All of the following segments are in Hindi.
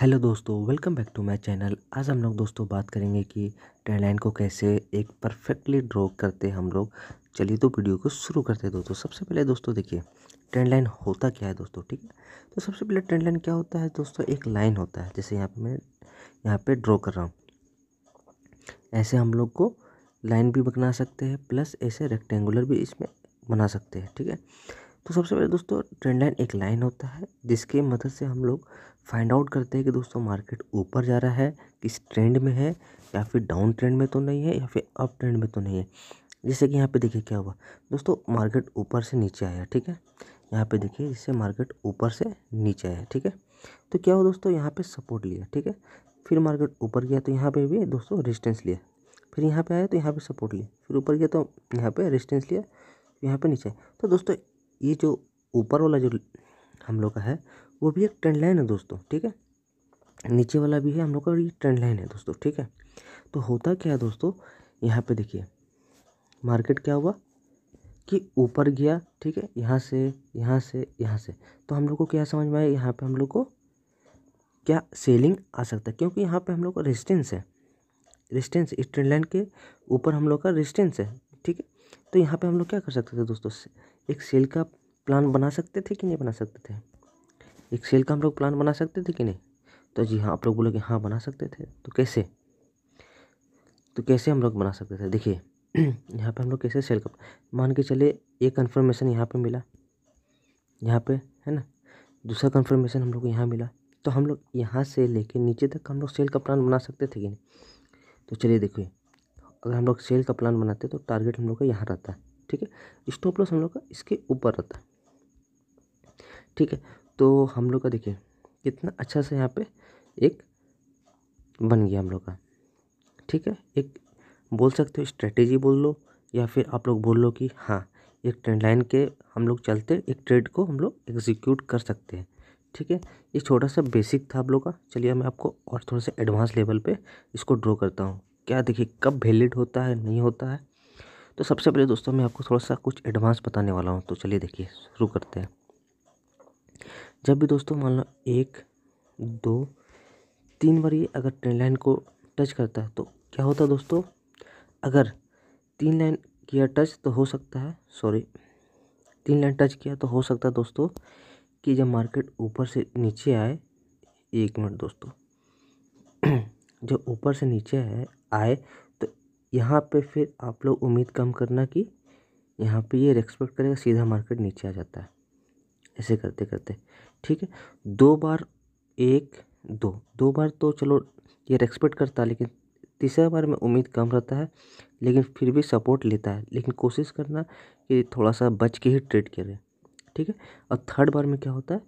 हेलो दोस्तों welcome back to my channel आज हम लोग दोस्तों बात करेंगे कि ट्रेन को कैसे एक परफेक्टली ड्रॉ करते हम लोग चलिए तो वीडियो को शुरू करते हैं दोस्तों सबसे पहले दोस्तों देखिए ट्रेन लाइन होता क्या है दोस्तों ठीक है तो सबसे पहले ट्रेन लाइन क्या होता है दोस्तों एक लाइन होता है जैसे यहाँ पर मैं यहाँ पर ड्रॉ कर रहा हूँ ऐसे हम लोग को लाइन भी बना सकते हैं प्लस ऐसे रेक्टेंगुलर भी इसमें बना सकते हैं ठीक है तो सबसे पहले दोस्तों ट्रेंड लाइन एक लाइन होता है जिसके मदद से हम लोग फाइंड आउट करते हैं कि दोस्तों मार्केट ऊपर जा रहा है किस ट्रेंड में है या फिर डाउन ट्रेंड में तो नहीं है या फिर अप ट्रेंड में तो नहीं है जैसे कि यहाँ पे देखिए क्या हुआ दोस्तों मार्केट ऊपर से नीचे आया ठीक है यहाँ पे देखिए जिससे मार्केट ऊपर से नीचे आया ठीक है तो क्या हुआ दोस्तों यहाँ पे सपोर्ट लिया ठीक है फिर मार्केट ऊपर गया तो यहाँ पे भी दोस्तों रेजिस्टेंस लिया फिर यहाँ पे आया तो यहाँ पे सपोर्ट लिया फिर ऊपर गया तो यहाँ पे रेजिस्टेंस लिया यहाँ पे नीचे तो दोस्तों ये जो ऊपर वाला जो हम लोग का है वो भी एक ट्रेंड लाइन है दोस्तों ठीक है नीचे वाला भी है हम लोग का ये ट्रेंड लाइन है दोस्तों ठीक है तो होता क्या है दोस्तों यहाँ पे देखिए मार्केट क्या हुआ कि ऊपर गया ठीक है यहाँ से यहाँ से यहाँ से तो हम लोग को क्या समझ में आया यहाँ पे हम लोग को क्या सेलिंग आ सकता है क्योंकि यहाँ पे हम लोग का रेजिस्टेंस है रेजिस्टेंस इस ट्रेंड लाइन के ऊपर हम लोग का रेजिस्टेंस है ठीक है तो यहाँ पे हम लोग क्या कर सकते थे दोस्तों एक सेल का प्लान बना सकते थे कि नहीं बना सकते थे एक सेल का हम लोग प्लान बना सकते थे कि नहीं तो जी हाँ आप लोग बोलोगे हाँ बना सकते थे तो कैसे तो कैसे हम लोग बना सकते थे देखिए यहाँ पे हम लोग कैसे सेल का मान के चले एक कन्फर्मेशन यहाँ पे मिला यहाँ पे है ना दूसरा कन्फर्मेशन हम लोग को यहाँ मिला तो हम लोग यहाँ से लेके नीचे तक हम लोग सेल का प्लान बना सकते थे कि नहीं तो चलिए देखिए अगर हम लोग सेल का प्लान बनाते हैं तो टारगेट हम लोग का यहाँ रहता है ठीक है स्टॉप लॉस हम लोग का इसके ऊपर रहता है ठीक है तो हम लोग का देखिए कितना अच्छा से यहाँ पे एक बन गया हम लोग का ठीक है एक बोल सकते हो स्ट्रेटेजी बोल लो या फिर आप लोग बोल लो कि हाँ एक ट्रेंड लाइन के हम लोग चलते एक ट्रेड को हम लोग एग्जीक्यूट कर सकते हैं ठीक है ये छोटा सा बेसिक था आप लोग का चलिए मैं आपको और थोड़ा सा एडवांस लेवल पे इसको ड्रॉ करता हूँ क्या देखिए कब वैलिड होता है नहीं होता है तो सबसे पहले दोस्तों मैं आपको थोड़ा सा कुछ एडवांस बताने वाला हूँ तो चलिए देखिए शुरू करते हैं जब भी दोस्तों मान लो एक दो तीन बार ये अगर ट्रेन लाइन को टच करता है तो क्या होता है दोस्तों अगर तीन लाइन किया टच तो हो सकता है सॉरी तीन लाइन टच किया तो हो सकता है दोस्तों कि जब मार्केट ऊपर से नीचे आए एक मिनट दोस्तों जो ऊपर से नीचे है आए तो यहाँ पे फिर आप लोग उम्मीद कम करना कि यहाँ पे ये एक्सपेक्ट करेगा सीधा मार्केट नीचे आ जाता है ऐसे करते करते ठीक है दो बार एक दो दो बार तो चलो ये एक्सपेक्ट करता है लेकिन तीसरा बार में उम्मीद कम रहता है लेकिन फिर भी सपोर्ट लेता है लेकिन कोशिश करना कि थोड़ा सा बच के ही ट्रेड करें ठीक है और थर्ड बार में क्या होता है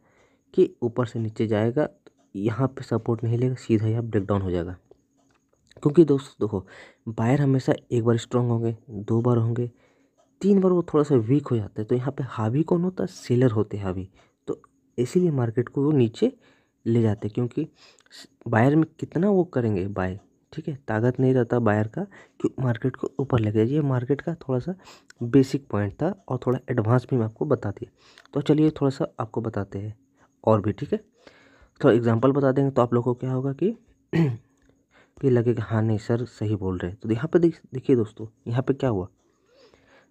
कि ऊपर से नीचे जाएगा यहाँ पे सपोर्ट नहीं लेगा सीधा यहाँ ब्रेकडाउन हो जाएगा क्योंकि दोस्तों देखो बायर हमेशा एक बार स्ट्रांग होंगे दो बार होंगे तीन बार वो थोड़ा सा वीक हो जाता है तो यहाँ पे हावी कौन होता है सेलर होते हैं हावी तो इसीलिए मार्केट को वो नीचे ले जाते हैं क्योंकि बायर में कितना वो करेंगे बाय ठीक है ताकत नहीं रहता बायर का कि मार्केट को ऊपर लगे ये मार्केट का थोड़ा सा बेसिक पॉइंट था और थोड़ा एडवांस भी मैं आपको बता दिया तो चलिए थोड़ा सा आपको बताते हैं और भी ठीक है तो एग्ज़ाम्पल बता देंगे तो आप लोगों को क्या होगा कि कि लगेगा हाँ नहीं सर सही बोल रहे हैं तो यहाँ पे देखिए दोस्तों यहाँ पे क्या हुआ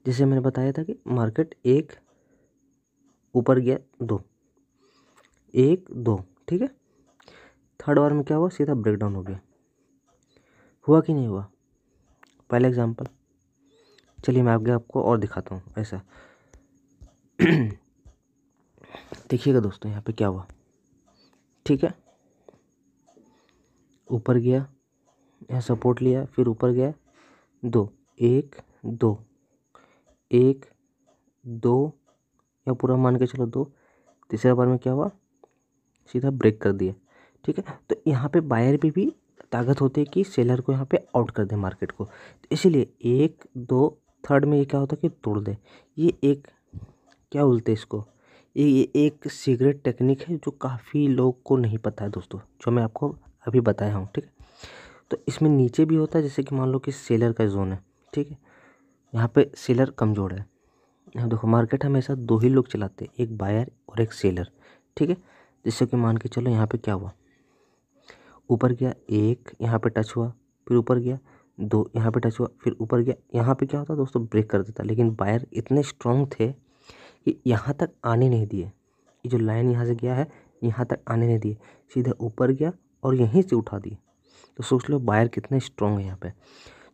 जैसे मैंने बताया था कि मार्केट एक ऊपर गया दो एक दो ठीक है थर्ड बार में क्या हुआ सीधा ब्रेकडाउन हो गया हुआ कि नहीं हुआ पहला एग्जांपल चलिए मैं आगे आपको और दिखाता हूँ ऐसा देखिएगा दोस्तों यहाँ पे क्या हुआ ठीक है ऊपर गया यहाँ सपोर्ट लिया फिर ऊपर गया दो एक दो एक दो या पूरा मान के चलो दो तीसरा बार में क्या हुआ सीधा ब्रेक कर दिया ठीक है तो यहाँ पे बायर पे भी ताकत होती है कि सेलर को यहाँ पे आउट कर दे मार्केट को तो इसीलिए एक दो थर्ड में ये क्या होता है कि तोड़ दे ये एक क्या बोलते हैं इसको ये एक सीक्रेट टेक्निक है जो काफ़ी लोग को नहीं पता है दोस्तों जो मैं आपको अभी बताया हूँ ठीक है तो इसमें नीचे भी होता है जैसे कि मान लो कि सेलर का जोन है ठीक है यहाँ पे सेलर कमज़ोर है यहाँ देखो मार्केट हमेशा दो ही लोग चलाते हैं एक बायर और एक सेलर ठीक है जिससे कि मान के चलो यहाँ पे क्या हुआ ऊपर गया एक यहाँ पे टच हुआ फिर ऊपर गया दो यहाँ पे टच हुआ फिर ऊपर गया यहाँ पे क्या होता दोस्तों ब्रेक कर देता लेकिन बायर इतने स्ट्रॉन्ग थे ये यहाँ तक आने नहीं दिए ये जो लाइन यहाँ से गया है यहाँ तक आने नहीं दिए सीधे ऊपर गया और यहीं से उठा दिए तो सोच लो वायर कितने स्ट्रॉन्ग है यहाँ पे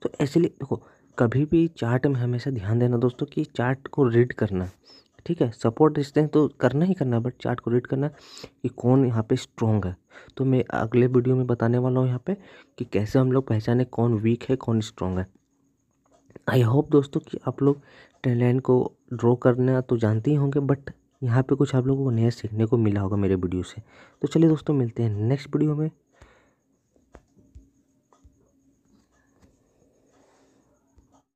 तो ऐसे देखो कभी भी चार्ट में हमेशा ध्यान देना दोस्तों कि चार्ट को रीड करना ठीक है सपोर्ट रिस्टेंस तो करना ही करना है बट चार्ट को रीड करना कि कौन यहाँ पे स्ट्रॉन्ग है तो मैं अगले वीडियो में बताने वाला हूँ यहाँ पे कि कैसे हम लोग पहचाने कौन वीक है कौन स्ट्रॉन्ग है आई होप दोस्तों कि आप लोग ट्रेन लाइन को ड्रॉ करना तो जानते ही होंगे बट यहाँ पे कुछ आप लोगों को नया सीखने को मिला होगा मेरे वीडियो से तो चलिए दोस्तों मिलते हैं नेक्स्ट वीडियो में